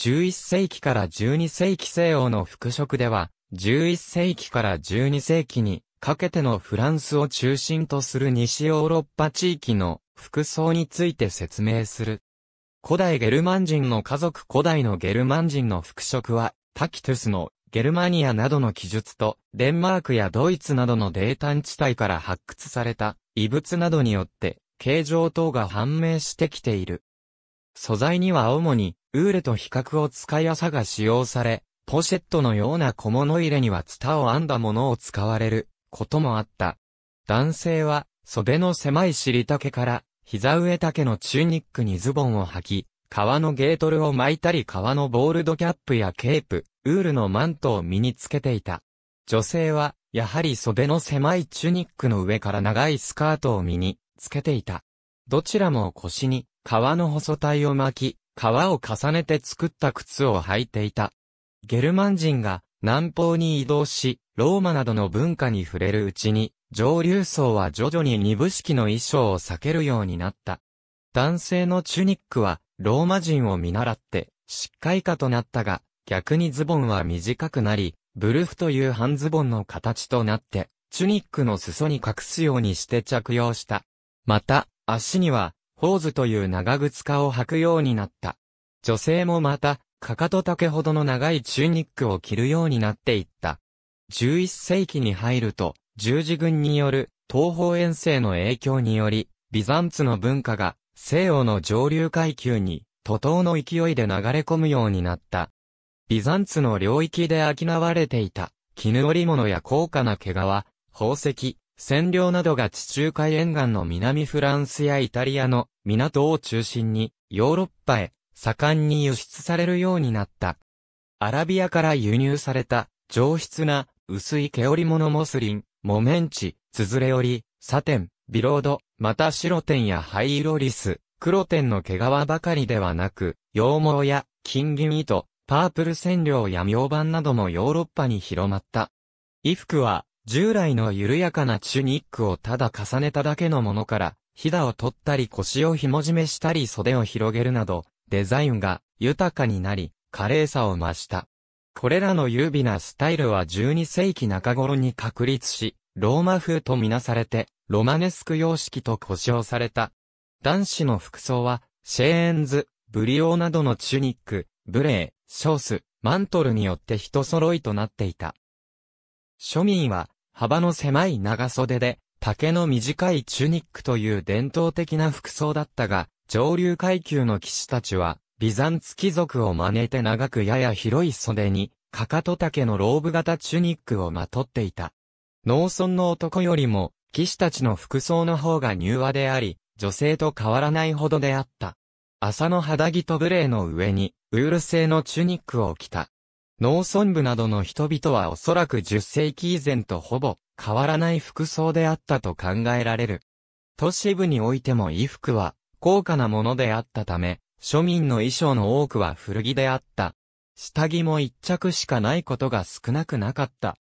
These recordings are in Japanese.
11世紀から12世紀西欧の服飾では、11世紀から12世紀にかけてのフランスを中心とする西ヨーロッパ地域の服装について説明する。古代ゲルマン人の家族古代のゲルマン人の服飾は、タキトゥスのゲルマニアなどの記述と、デンマークやドイツなどの泥炭地帯から発掘された遺物などによって、形状等が判明してきている。素材には主に、ウールと比較を使い朝が使用され、ポシェットのような小物入れにはツタを編んだものを使われることもあった。男性は、袖の狭い尻丈から、膝上丈のチューニックにズボンを履き、革のゲートルを巻いたり革のボールドキャップやケープ、ウールのマントを身につけていた。女性は、やはり袖の狭いチュニックの上から長いスカートを身につけていた。どちらも腰に革の細体を巻き、革を重ねて作った靴を履いていた。ゲルマン人が南方に移動し、ローマなどの文化に触れるうちに、上流層は徐々に二部式の衣装を避けるようになった。男性のチュニックは、ローマ人を見習って、しっかり化となったが、逆にズボンは短くなり、ブルフという半ズボンの形となって、チュニックの裾に隠すようにして着用した。また、足には、ホーズという長靴下を履くようになった。女性もまた、かかと丈ほどの長いチューニックを着るようになっていった。11世紀に入ると、十字軍による東方遠征の影響により、ビザンツの文化が西洋の上流階級に、徒党の勢いで流れ込むようになった。ビザンツの領域で商われていた、絹織物や高価な毛皮、宝石、占領などが地中海沿岸の南フランスやイタリアの港を中心にヨーロッパへ盛んに輸出されるようになった。アラビアから輸入された上質な薄い毛織物モスリン、モメンチ、つづれ織、サテン、ビロード、また白点や灰色リス、黒点の毛皮ばかりではなく、羊毛や金銀糸、パープル染料や明板などもヨーロッパに広まった。衣服は従来の緩やかなチュニックをただ重ねただけのものから、ひだを取ったり腰を紐締めしたり袖を広げるなど、デザインが豊かになり、華麗さを増した。これらの優美なスタイルは12世紀中頃に確立し、ローマ風とみなされて、ロマネスク様式と呼称された。男子の服装は、シェーンズ、ブリオーなどのチュニック、ブレー、ショース、マントルによって人揃いとなっていた。庶民は、幅の狭い長袖で、丈の短いチュニックという伝統的な服装だったが、上流階級の騎士たちは、ビザンツ貴族を真似て長くやや広い袖に、かかと丈のローブ型チュニックをまとっていた。農村の男よりも、騎士たちの服装の方が柔和であり、女性と変わらないほどであった。麻の肌着と無礼の上に、ウール製のチュニックを着た。農村部などの人々はおそらく10世紀以前とほぼ変わらない服装であったと考えられる。都市部においても衣服は高価なものであったため、庶民の衣装の多くは古着であった。下着も一着しかないことが少なくなかった。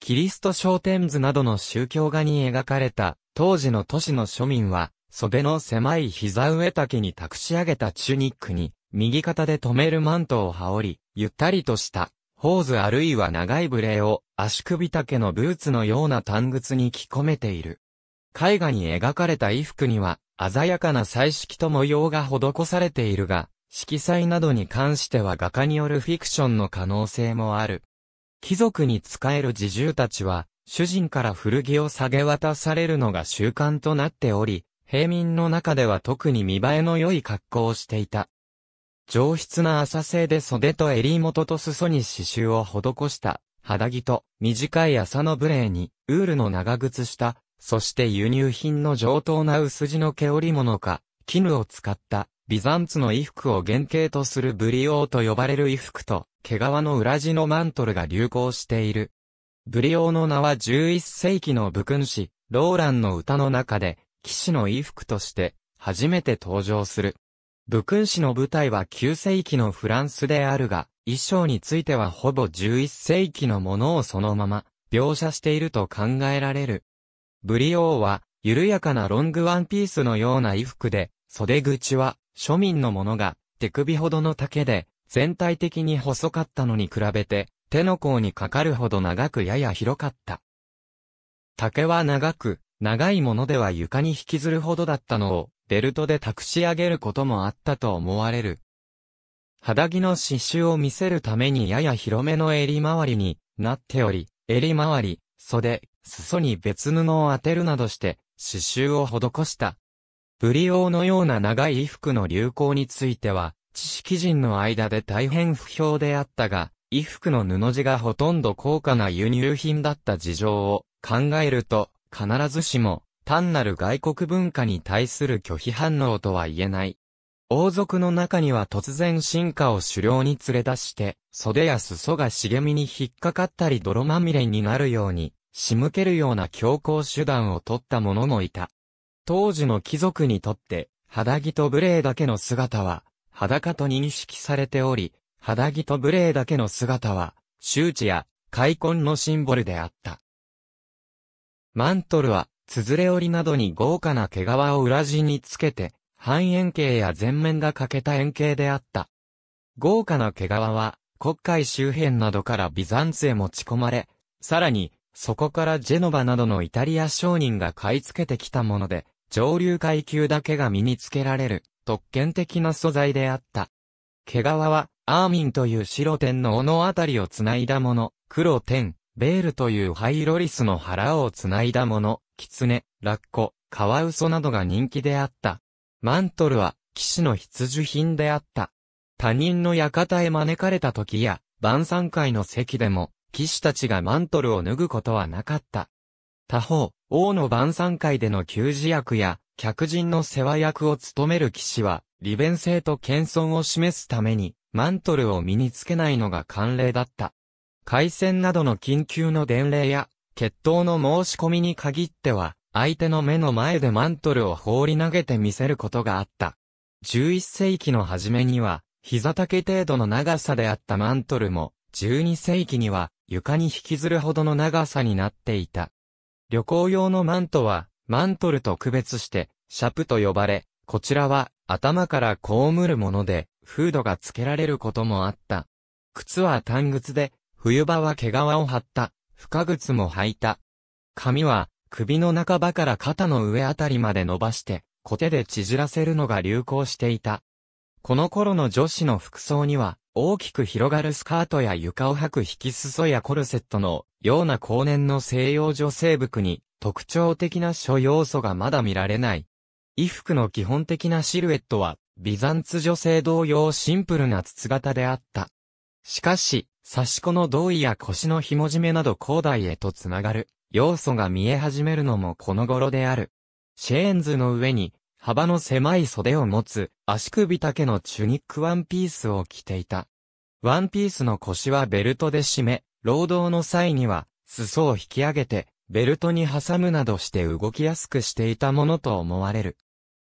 キリスト商店図などの宗教画に描かれた当時の都市の庶民は袖の狭い膝上丈に託し上げたチュニックに右肩で止めるマントを羽織り、ゆったりとした、ホーズあるいは長いブレを足首丈のブーツのような短靴に着込めている。絵画に描かれた衣服には、鮮やかな彩色と模様が施されているが、色彩などに関しては画家によるフィクションの可能性もある。貴族に仕える侍従たちは、主人から古着を下げ渡されるのが習慣となっており、平民の中では特に見栄えの良い格好をしていた。上質な浅製で袖と襟元と裾に刺繍を施した肌着と短い麻のブレーにウールの長靴下、そして輸入品の上等な薄地の毛織物か、絹を使ったビザンツの衣服を原型とするブリオーと呼ばれる衣服と毛皮の裏地のマントルが流行している。ブリオーの名は11世紀の武勲士、ローランの歌の中で、騎士の衣服として初めて登場する。武勲氏の舞台は9世紀のフランスであるが、衣装についてはほぼ11世紀のものをそのまま描写していると考えられる。ブリオーは、緩やかなロングワンピースのような衣服で、袖口は庶民のものが手首ほどの丈で、全体的に細かったのに比べて、手の甲にかかるほど長くやや広かった。竹は長く、長いものでは床に引きずるほどだったのを、ベルトで託し上げることもあったと思われる。肌着の刺繍を見せるためにやや広めの襟周りになっており、襟周り、袖、裾に別布を当てるなどして、刺繍を施した。ブリオーのような長い衣服の流行については、知識人の間で大変不評であったが、衣服の布地がほとんど高価な輸入品だった事情を考えると、必ずしも単なる外国文化に対する拒否反応とは言えない。王族の中には突然進化を狩猟に連れ出して、袖や裾が茂みに引っかかったり泥まみれになるように、仕向けるような強行手段を取った者もいた。当時の貴族にとって、肌着と無礼だけの姿は、裸と認識されており、肌着と無礼だけの姿は、周知や、開墾のシンボルであった。マントルは、つづれ織りなどに豪華な毛皮を裏地につけて、半円形や全面が欠けた円形であった。豪華な毛皮は、国会周辺などからビザンツへ持ち込まれ、さらに、そこからジェノバなどのイタリア商人が買い付けてきたもので、上流階級だけが身につけられる、特権的な素材であった。毛皮は、アーミンという白天の尾のあたりをつないだもの、黒天、ベールという灰色リスの腹をつないだもの、キツネ、ラッコ、カワウソなどが人気であった。マントルは、騎士の必需品であった。他人の館へ招かれた時や、晩餐会の席でも、騎士たちがマントルを脱ぐことはなかった。他方、王の晩餐会での給仕役や、客人の世話役を務める騎士は、利便性と謙遜を示すために、マントルを身につけないのが慣例だった。海鮮などの緊急の伝令や、決闘の申し込みに限っては、相手の目の前でマントルを放り投げてみせることがあった。11世紀の初めには、膝丈程度の長さであったマントルも、12世紀には床に引きずるほどの長さになっていた。旅行用のマントは、マントルと区別して、シャプと呼ばれ、こちらは頭から被るもので、フードが付けられることもあった。靴は単靴で、冬場は毛皮を張った深靴も履いた。髪は、首の半ばから肩の上あたりまで伸ばして、コテで縮らせるのが流行していた。この頃の女子の服装には、大きく広がるスカートや床を履く引き裾やコルセットのような後年の西洋女性服に特徴的な諸要素がまだ見られない。衣服の基本的なシルエットはビザンツ女性同様シンプルな筒型であった。しかし、刺し子の同意や腰の紐締めなど広大へとつながる要素が見え始めるのもこの頃である。シェーンズの上に幅の狭い袖を持つ足首丈のチュニックワンピースを着ていた。ワンピースの腰はベルトで締め、労働の際には裾を引き上げてベルトに挟むなどして動きやすくしていたものと思われる。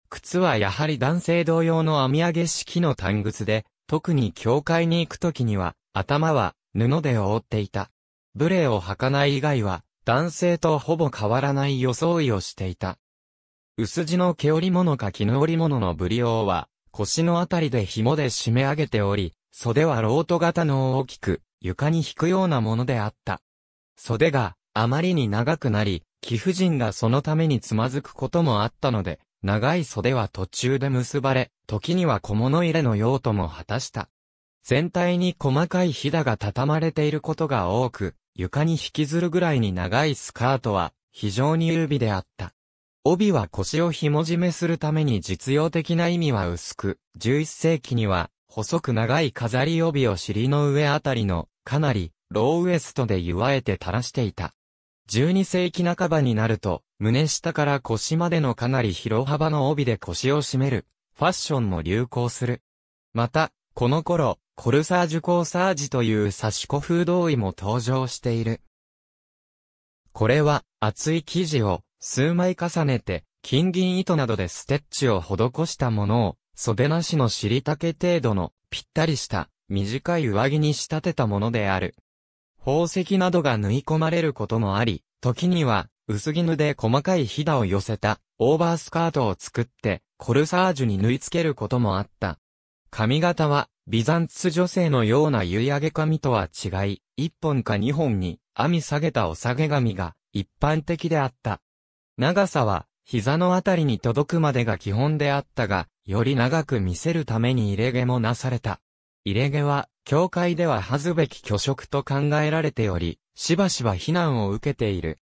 靴はやはり男性同様の網上げ式の短靴で、特に教会に行くときには、頭は布で覆っていた。ブレを履かない以外は男性とほぼ変わらない装いをしていた。薄地の毛織物か絹織物のブリオは腰のあたりで紐で締め上げており、袖はロート型の大きく床に引くようなものであった。袖があまりに長くなり、貴婦人がそのためにつまずくこともあったので、長い袖は途中で結ばれ、時には小物入れの用途も果たした。全体に細かいひだが畳まれていることが多く、床に引きずるぐらいに長いスカートは非常に優美であった。帯は腰を紐締めするために実用的な意味は薄く、11世紀には細く長い飾り帯を尻の上あたりのかなりローウエストで祝えて垂らしていた。12世紀半ばになると、胸下から腰までのかなり広幅の帯で腰を締める、ファッションも流行する。また、この頃、コルサージュコーサージという刺し子風同意も登場している。これは、厚い生地を数枚重ねて、金銀糸などでステッチを施したものを、袖なしの尻丈程度の、ぴったりした、短い上着に仕立てたものである。宝石などが縫い込まれることもあり、時には、薄絹で細かいひだを寄せた、オーバースカートを作って、コルサージュに縫い付けることもあった。髪型は、ビザンツ女性のような結上げ髪とは違い、一本か二本に編み下げたお下げ髪が一般的であった。長さは膝のあたりに届くまでが基本であったが、より長く見せるために入れ毛もなされた。入れ毛は、教会では恥ずべき虚飾と考えられており、しばしば非難を受けている。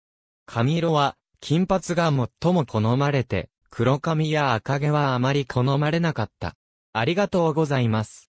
髪色は、金髪が最も好まれて、黒髪や赤毛はあまり好まれなかった。ありがとうございます。